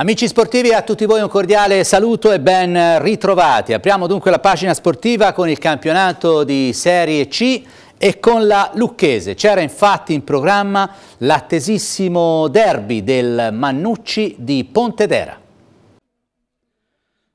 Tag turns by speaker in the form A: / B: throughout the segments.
A: Amici sportivi, a tutti voi un cordiale saluto e ben ritrovati. Apriamo dunque la pagina sportiva con il campionato di Serie C e con la Lucchese. C'era infatti in programma l'attesissimo derby del Mannucci di Pontedera.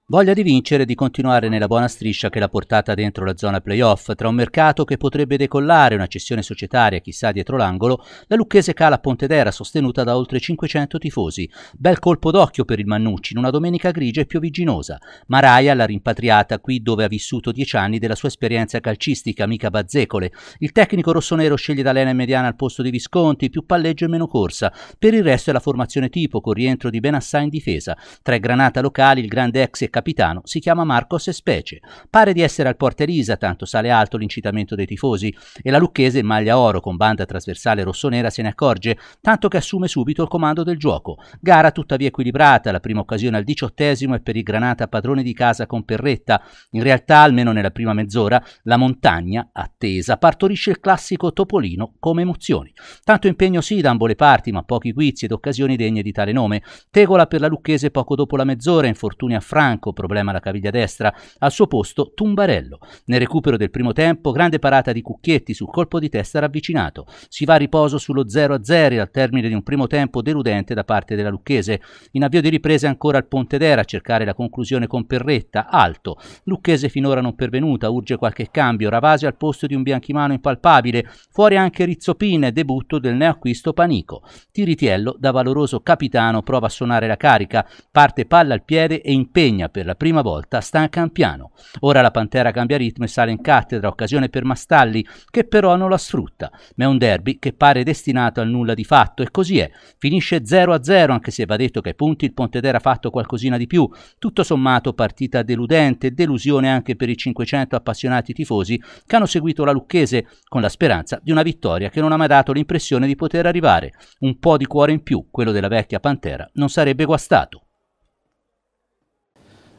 A: Voglia di vincere e di continuare nella buona striscia che l'ha portata dentro la zona playoff, tra un mercato che potrebbe decollare, una cessione societaria chissà dietro l'angolo, la lucchese cala a Pontedera sostenuta da oltre 500 tifosi. Bel colpo d'occhio per il Mannucci in una domenica grigia e piovigginosa. Maraia l'ha rimpatriata qui dove ha vissuto dieci anni della sua esperienza calcistica, mica bazzecole. Il tecnico rossonero sceglie D'Alena e Mediana al posto di Visconti, più palleggio e meno corsa. Per il resto è la formazione tipo, con rientro di Benassà in difesa. Tre granata locali, il grande ex e capitano si chiama Marcos Specie. Pare di essere al Porterisa, tanto sale alto l'incitamento dei tifosi, e la Lucchese in maglia oro con banda trasversale rossonera se ne accorge, tanto che assume subito il comando del gioco. Gara tuttavia equilibrata, la prima occasione al diciottesimo è per il Granata padrone di casa con Perretta. In realtà, almeno nella prima mezz'ora, la montagna, attesa, partorisce il classico Topolino come emozioni. Tanto impegno sì da ambo le parti, ma pochi guizzi ed occasioni degne di tale nome. Tegola per la Lucchese poco dopo la mezz'ora, infortuni a Franco, Bianco, problema alla caviglia destra, al suo posto Tumbarello. Nel recupero del primo tempo, grande parata di Cucchietti sul colpo di testa ravvicinato. Si va a riposo sullo 0-0 al termine di un primo tempo deludente da parte della Lucchese. In avvio di riprese ancora al Pontedera a cercare la conclusione con Perretta, alto. Lucchese finora non pervenuta, urge qualche cambio, Ravasi al posto di un bianchimano impalpabile, fuori anche Rizzo Rizzopine, debutto del neoacquisto Panico. Tiritiello, da valoroso capitano, prova a suonare la carica, parte palla al piede e impegna per la prima volta stanca un piano. Ora la Pantera cambia ritmo e sale in cattedra, occasione per Mastalli che però non la sfrutta, ma è un derby che pare destinato al nulla di fatto e così è. Finisce 0-0 anche se va detto che ai punti il Pontedera ha fatto qualcosina di più. Tutto sommato partita deludente, delusione anche per i 500 appassionati tifosi che hanno seguito la Lucchese con la speranza di una vittoria che non ha mai dato l'impressione di poter arrivare. Un po' di cuore in più, quello della vecchia Pantera, non sarebbe guastato.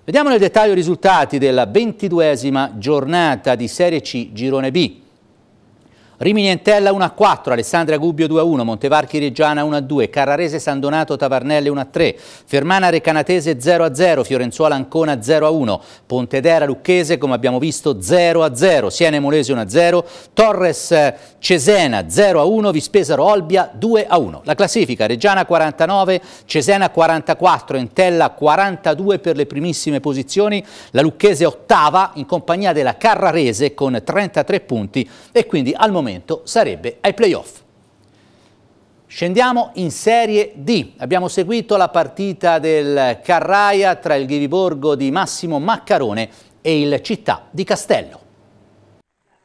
A: Vediamo nel dettaglio i risultati della ventiduesima giornata di Serie C Girone B. Rimini Entella 1-4, a Alessandria Gubbio 2-1, a Montevarchi Reggiana 1-2, a Carrarese San Donato Tavarnelle 1-3, a Fermana Recanatese 0-0, a Fiorenzuola Ancona 0-1, a Pontedera Lucchese come abbiamo visto 0-0, a Siena Molese 1-0, a Torres eh, Cesena 0-1, a Vispesaro Olbia 2-1. a La classifica Reggiana 49, Cesena 44, Entella 42 per le primissime posizioni, la Lucchese ottava in compagnia della Carrarese con 33 punti e quindi al momento momento sarebbe ai playoff. Scendiamo in Serie D. Abbiamo seguito la partita del Carraia tra il Ghiriborgo di Massimo Maccarone e il Città di Castello.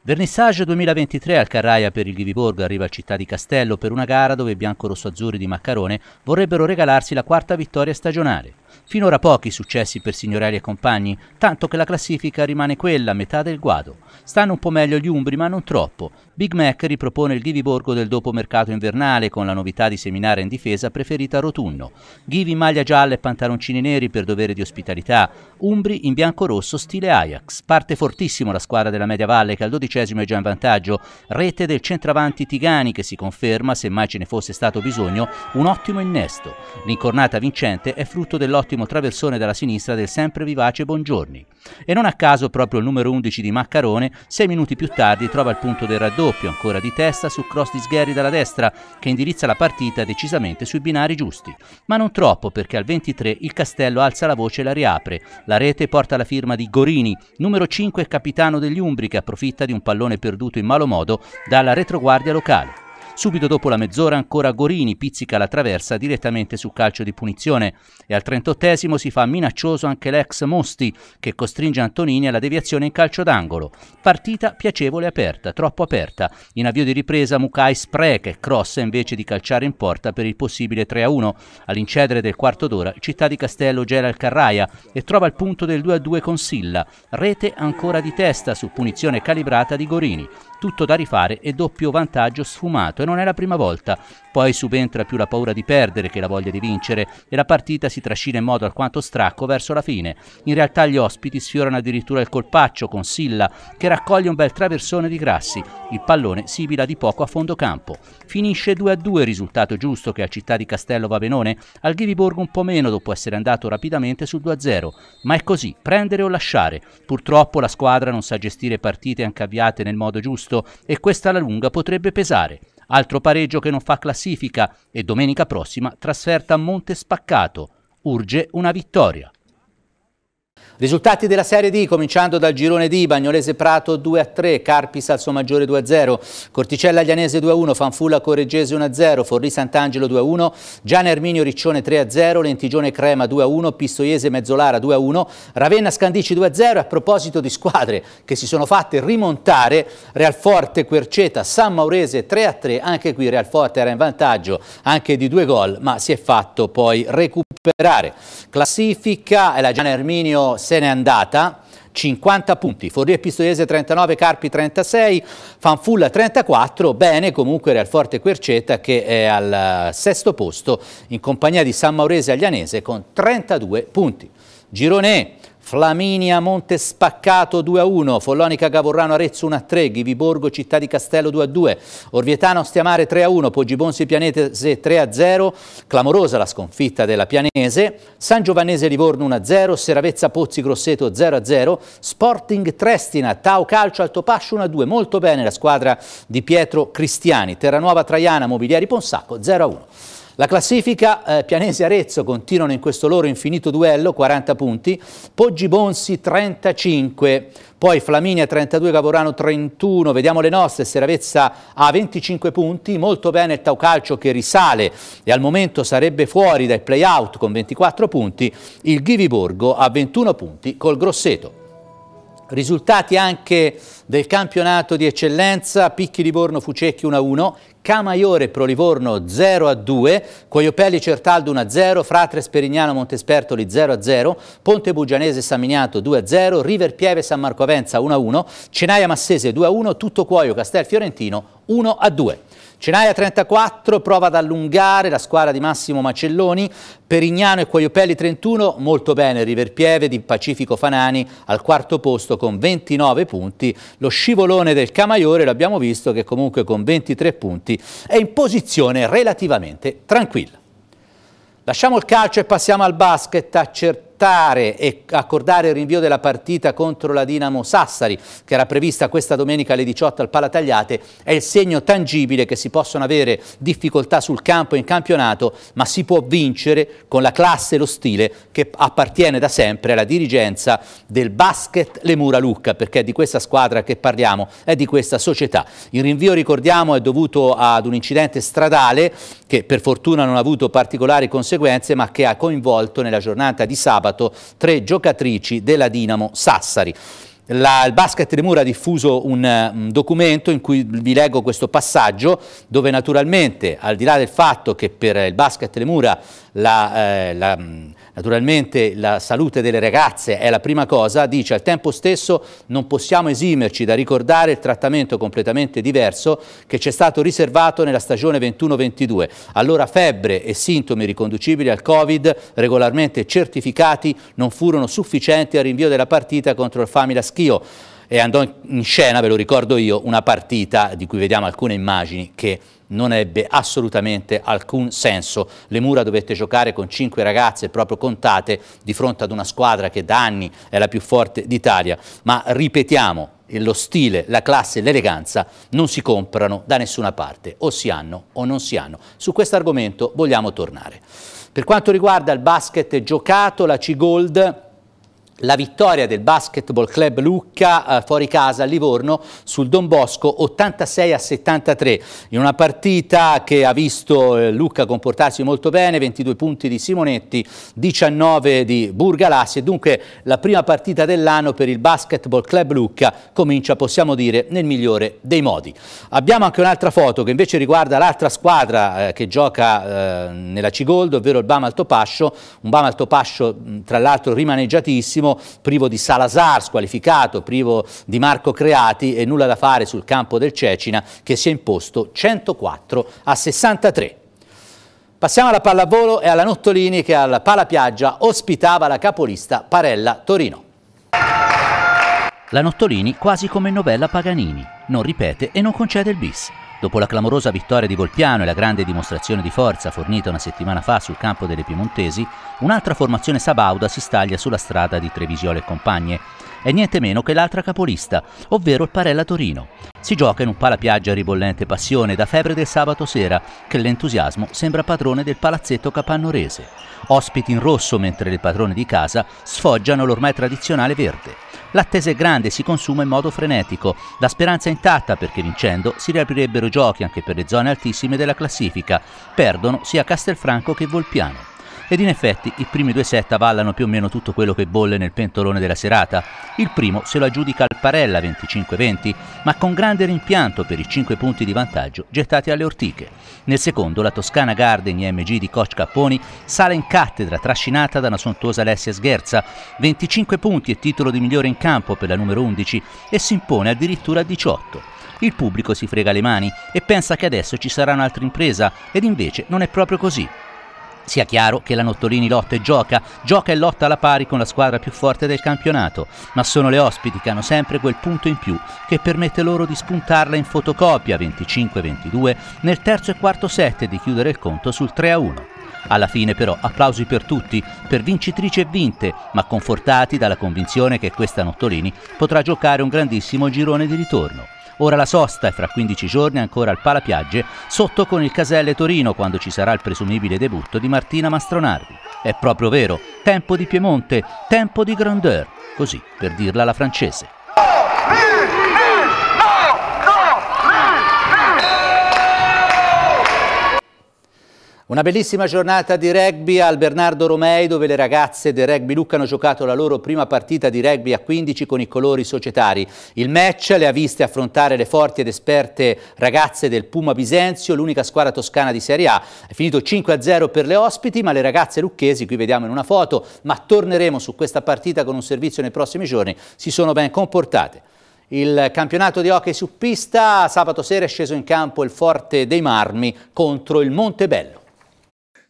A: Vernissage 2023 al Carraia per il Ghiviborgo arriva a Città di Castello per una gara dove i bianco-rosso-azzurri di Maccarone vorrebbero regalarsi la quarta vittoria stagionale. Finora pochi successi per Signorelli e compagni, tanto che la classifica rimane quella, metà del guado. Stanno un po' meglio gli Umbri, ma non troppo. Big Mac ripropone il Ghiviborgo del dopomercato invernale con la novità di seminare in difesa preferita a Rotunno. Ghivi maglia gialla e pantaloncini neri per dovere di ospitalità. Umbri in bianco-rosso stile Ajax. Parte fortissimo la squadra della Media Valle che al dodicesimo è già in vantaggio. Rete del centravanti Tigani che si conferma, se mai ce ne fosse stato bisogno, un ottimo innesto. L'incornata vincente è frutto dell'ottimo ottimo traversone dalla sinistra del sempre vivace Bongiorni. E non a caso proprio il numero 11 di Maccarone, sei minuti più tardi trova il punto del raddoppio, ancora di testa su cross di Sgherri dalla destra, che indirizza la partita decisamente sui binari giusti. Ma non troppo, perché al 23 il Castello alza la voce e la riapre. La rete porta la firma di Gorini, numero 5 capitano degli Umbri, che approfitta di un pallone perduto in malo modo dalla retroguardia locale. Subito dopo la mezz'ora ancora Gorini pizzica la traversa direttamente su calcio di punizione e al 38 si fa minaccioso anche l'ex Mosti che costringe Antonini alla deviazione in calcio d'angolo. Partita piacevole aperta, troppo aperta. In avvio di ripresa Mukai spreca e crossa invece di calciare in porta per il possibile 3-1. All'incedere del quarto d'ora Città di Castello gela il Carraia e trova il punto del 2-2 con Silla. Rete ancora di testa su punizione calibrata di Gorini. Tutto da rifare e doppio vantaggio sfumato e non è la prima volta. Poi subentra più la paura di perdere che la voglia di vincere e la partita si trascina in modo alquanto stracco verso la fine. In realtà gli ospiti sfiorano addirittura il colpaccio con Silla che raccoglie un bel traversone di Grassi. Il pallone sibila di poco a fondo campo. Finisce 2-2, risultato giusto che a Città di Castello va benone, al Ghiviborgo un po' meno dopo essere andato rapidamente sul 2-0. Ma è così, prendere o lasciare. Purtroppo la squadra non sa gestire partite anche avviate nel modo giusto e questa alla lunga potrebbe pesare. Altro pareggio che non fa classifica e domenica prossima trasferta a Monte Spaccato. Urge una vittoria. Risultati della Serie D, cominciando dal girone D, Bagnolese Prato 2-3, Carpi Salsomaggiore 2-0, Corticella Aglianese 2-1, Fanfulla Correggese 1-0, Forlì Sant'Angelo 2-1, Gian Erminio Riccione 3-0, Lentigione Crema 2-1, Pistoiese Mezzolara 2-1, Ravenna Scandici 2-0. A proposito di squadre che si sono fatte rimontare, Real Forte Querceta, San Maurese 3-3, anche qui Real Forte era in vantaggio anche di due gol, ma si è fatto poi recuperare superare. Classifica, la Gianna Erminio se n'è andata, 50 punti, e Pistoiese 39, Carpi 36, Fanfulla 34, bene comunque Real Forte Querceta che è al eh, sesto posto in compagnia di San Maurese Aglianese con 32 punti. Girone Flaminia Monte Spaccato 2-1, Follonica Gavorrano Arezzo 1-3, Ghiviborgo Città di Castello 2-2, Orvietano Ostiamare 3-1, Poggibonsi Pianese 3-0, clamorosa la sconfitta della Pianese, San Giovanese Livorno 1-0, Seravezza Pozzi Grosseto 0-0, Sporting Trestina, Tau Calcio Altopascio 1-2, molto bene la squadra di Pietro Cristiani, Terranuova Traiana Mobiliari Ponsacco 0-1. La classifica eh, Pianese Arezzo continuano in questo loro infinito duello, 40 punti, Poggi Bonsi 35, poi Flaminia 32, Gavorano 31, vediamo le nostre, Seravezza a 25 punti, molto bene il Taucalcio che risale e al momento sarebbe fuori dai play-out con 24 punti, il Ghiviborgo a 21 punti col Grosseto. Risultati anche del campionato di eccellenza, Picchi Livorno Fucecchi 1-1, Camaiore Pro Livorno 0 a 2, Coiopelli Certaldo 1 a 0, Fratres Perignano Montespertoli 0 a 0, Ponte Bugianese San 2 a 0, River Pieve San Marco Avenza 1 a 1, Cenaia Massese 2 a 1, Tutto Cuoio Castel Fiorentino 1 a 2. Cenaia 34 prova ad allungare la squadra di Massimo Macelloni, Perignano e Quagliopelli 31 molto bene, Riverpieve di Pacifico Fanani al quarto posto con 29 punti, lo scivolone del Camaiore l'abbiamo visto che comunque con 23 punti è in posizione relativamente tranquilla. Lasciamo il calcio e passiamo al basket, accertato portare e accordare il rinvio della partita contro la Dinamo Sassari, che era prevista questa domenica alle 18 al Palatagliate, è il segno tangibile che si possono avere difficoltà sul campo e in campionato, ma si può vincere con la classe e lo stile che appartiene da sempre alla dirigenza del basket Lemura Lucca, perché è di questa squadra che parliamo, è di questa società. Il rinvio, ricordiamo, è dovuto ad un incidente stradale che per fortuna non ha avuto particolari conseguenze, ma che ha coinvolto nella giornata di sabato sabato tre giocatrici della Dinamo Sassari. La, il basket di Mura ha diffuso un, un, mm, documento in cui vi leggo questo passaggio dove naturalmente al di là del fatto che per il basket di Mura la, eh, la, mm, Naturalmente la salute delle ragazze è la prima cosa, dice al tempo stesso non possiamo esimerci da ricordare il trattamento completamente diverso che ci è stato riservato nella stagione 21-22. Allora febbre e sintomi riconducibili al Covid regolarmente certificati non furono sufficienti al rinvio della partita contro il Famila Schio e andò in scena, ve lo ricordo io, una partita di cui vediamo alcune immagini che non ebbe assolutamente alcun senso. Le mura dovette giocare con cinque ragazze proprio contate di fronte ad una squadra che da anni è la più forte d'Italia. Ma ripetiamo, lo stile, la classe e l'eleganza non si comprano da nessuna parte, o si hanno o non si hanno. Su questo argomento vogliamo tornare. Per quanto riguarda il basket giocato, la C-Gold la vittoria del Basketball Club Lucca eh, fuori casa a Livorno sul Don Bosco 86 a 73 in una partita che ha visto eh, Lucca comportarsi molto bene 22 punti di Simonetti 19 di Burgalassi e dunque la prima partita dell'anno per il Basketball Club Lucca comincia possiamo dire nel migliore dei modi abbiamo anche un'altra foto che invece riguarda l'altra squadra eh, che gioca eh, nella Cigoldo ovvero il Bam Altopascio un Bam Altopascio tra l'altro rimaneggiatissimo benissimo, privo di Salazar squalificato, privo di Marco Creati e nulla da fare sul campo del Cecina che si è imposto 104 a 63. Passiamo alla pallavolo e alla Nottolini che al Palapiaggia ospitava la capolista Parella Torino. La Nottolini quasi come novella Paganini, non ripete e non concede il bis. Dopo la clamorosa vittoria di Volpiano e la grande dimostrazione di forza fornita una settimana fa sul campo delle Piemontesi, un'altra formazione sabauda si staglia sulla strada di Trevisiole e compagne è niente meno che l'altra capolista, ovvero il Parella Torino. Si gioca in un palapiaggia ribollente passione da febbre del sabato sera, che l'entusiasmo sembra padrone del palazzetto capannorese. Ospiti in rosso mentre le padrone di casa sfoggiano l'ormai tradizionale verde. L'attesa è grande e si consuma in modo frenetico, la speranza è intatta perché vincendo si riaprirebbero giochi anche per le zone altissime della classifica, perdono sia Castelfranco che Volpiano. Ed in effetti i primi due set avallano più o meno tutto quello che bolle nel pentolone della serata. Il primo se lo aggiudica al Parella 25-20, ma con grande rimpianto per i 5 punti di vantaggio gettati alle ortiche. Nel secondo la Toscana Garden IMG di Coach Capponi sale in cattedra trascinata da una sontuosa Alessia Sgherza, 25 punti e titolo di migliore in campo per la numero 11 e si impone addirittura a 18. Il pubblico si frega le mani e pensa che adesso ci sarà un'altra impresa ed invece non è proprio così. Sia chiaro che la Nottolini lotta e gioca, gioca e lotta alla pari con la squadra più forte del campionato, ma sono le ospiti che hanno sempre quel punto in più che permette loro di spuntarla in fotocopia 25-22 nel terzo e quarto set e di chiudere il conto sul 3-1. Alla fine però applausi per tutti, per vincitrici e vinte, ma confortati dalla convinzione che questa Nottolini potrà giocare un grandissimo girone di ritorno. Ora la sosta e fra 15 giorni ancora al Palapiagge, sotto con il Caselle Torino quando ci sarà il presumibile debutto di Martina Mastronardi. È proprio vero, tempo di Piemonte, tempo di grandeur, così per dirla alla francese. Una bellissima giornata di rugby al Bernardo Romei dove le ragazze del rugby Lucca hanno giocato la loro prima partita di rugby a 15 con i colori societari. Il match le ha viste affrontare le forti ed esperte ragazze del Puma Bisenzio, l'unica squadra toscana di Serie A. È finito 5-0 per le ospiti ma le ragazze lucchesi, qui vediamo in una foto, ma torneremo su questa partita con un servizio nei prossimi giorni, si sono ben comportate. Il campionato di hockey su pista sabato sera è sceso in campo il Forte dei Marmi contro il Montebello.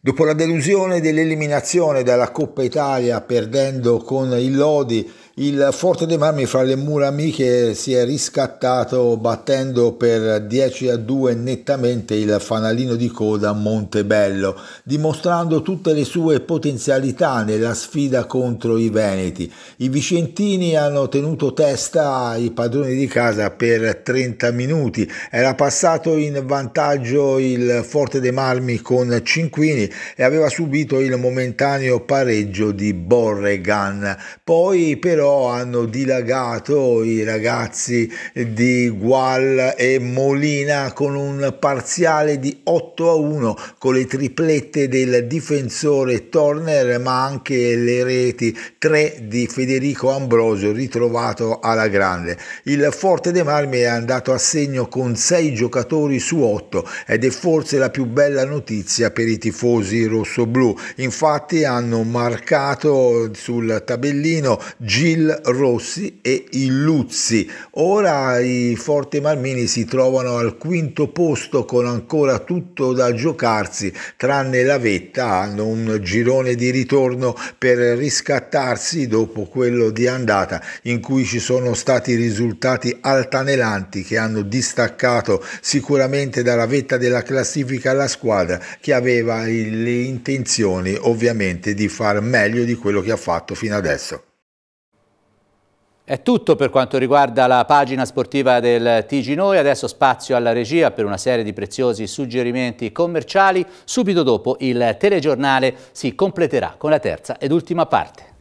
B: Dopo la delusione dell'eliminazione dalla Coppa Italia perdendo con il Lodi il Forte dei Marmi fra le mura amiche si è riscattato battendo per 10 a 2 nettamente il fanalino di coda Montebello, dimostrando tutte le sue potenzialità nella sfida contro i Veneti. I vicentini hanno tenuto testa ai padroni di casa per 30 minuti, era passato in vantaggio il Forte dei Marmi con Cinquini e aveva subito il momentaneo pareggio di Borregan. Poi però però hanno dilagato i ragazzi di Gual e Molina con un parziale di 8 a 1 con le triplette del difensore Turner ma anche le reti 3 di Federico Ambrosio ritrovato alla grande. Il Forte De Marmi è andato a segno con 6 giocatori su 8 ed è forse la più bella notizia per i tifosi rossoblù. Infatti hanno marcato sul tabellino G il Rossi e il Luzzi. Ora i Forte Marmini si trovano al quinto posto con ancora tutto da giocarsi, tranne la vetta, hanno un girone di ritorno per riscattarsi dopo quello di andata in cui ci sono stati risultati altanelanti che hanno distaccato sicuramente dalla vetta della classifica la squadra che aveva le intenzioni ovviamente di far meglio di quello che ha fatto fino adesso.
A: È tutto per quanto riguarda la pagina sportiva del TG Noi, adesso spazio alla regia per una serie di preziosi suggerimenti commerciali, subito dopo il telegiornale si completerà con la terza ed ultima parte.